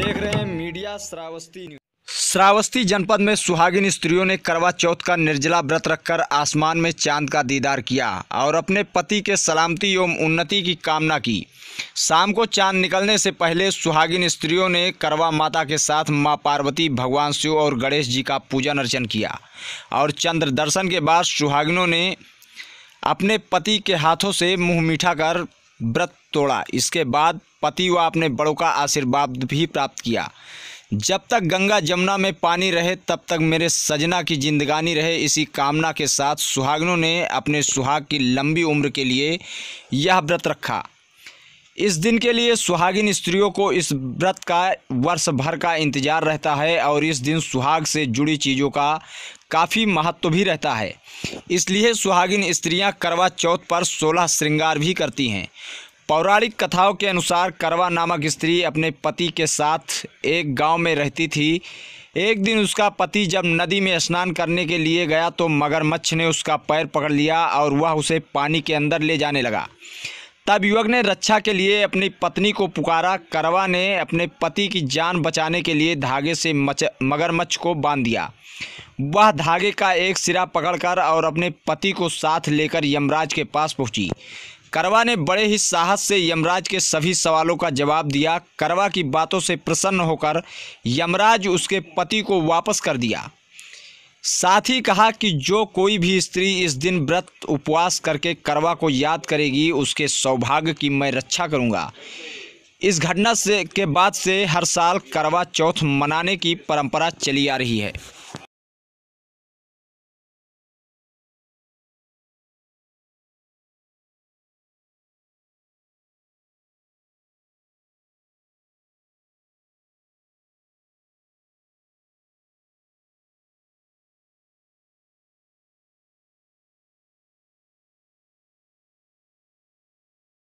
देख रहे हैं मीडिया श्रावस्ती न्यूज श्रावस्ती जनपद में सुहागिन स्त्रियों ने करवा चौथ का निर्जला व्रत रखकर आसमान में चांद का दीदार किया और अपने पति के सलामती एवं उन्नति की कामना की शाम को चांद निकलने से पहले सुहागिन स्त्रियों ने करवा माता के साथ मां पार्वती भगवान शिव और गणेश जी का पूजन अर्चन किया और चंद्र दर्शन के बाद सुहागिनों ने अपने पति के हाथों से मुँह मीठा कर व्रत तोड़ा इसके बाद पति व अपने बड़ों का आशीर्वाद भी प्राप्त किया जब तक गंगा जमुना में पानी रहे तब तक मेरे सजना की जिंदगानी रहे इसी कामना के साथ सुहागनों ने अपने सुहाग की लंबी उम्र के लिए यह व्रत रखा इस दिन के लिए सुहागिन स्त्रियों को इस व्रत का वर्ष भर का इंतजार रहता है और इस दिन सुहाग से जुड़ी चीज़ों का काफ़ी महत्व भी रहता है इसलिए सुहागिन स्त्रियां करवा चौथ पर सोलह श्रृंगार भी करती हैं पौराणिक कथाओं के अनुसार करवा नामक स्त्री अपने पति के साथ एक गांव में रहती थी एक दिन उसका पति जब नदी में स्नान करने के लिए गया तो मगरमच्छ ने उसका पैर पकड़ लिया और वह उसे पानी के अंदर ले जाने लगा तब युवक ने रक्षा के लिए अपनी पत्नी को पुकारा करवा ने अपने पति की जान बचाने के लिए धागे से मच मगरमच्छ को बांध दिया वह धागे का एक सिरा पकड़कर और अपने पति को साथ लेकर यमराज के पास पहुंची करवा ने बड़े ही साहस से यमराज के सभी सवालों का जवाब दिया करवा की बातों से प्रसन्न होकर यमराज उसके पति को वापस कर दिया साथ ही कहा कि जो कोई भी स्त्री इस दिन व्रत उपवास करके करवा को याद करेगी उसके सौभाग्य की मैं रक्षा करूंगा इस घटना से के बाद से हर साल करवा चौथ मनाने की परंपरा चली आ रही है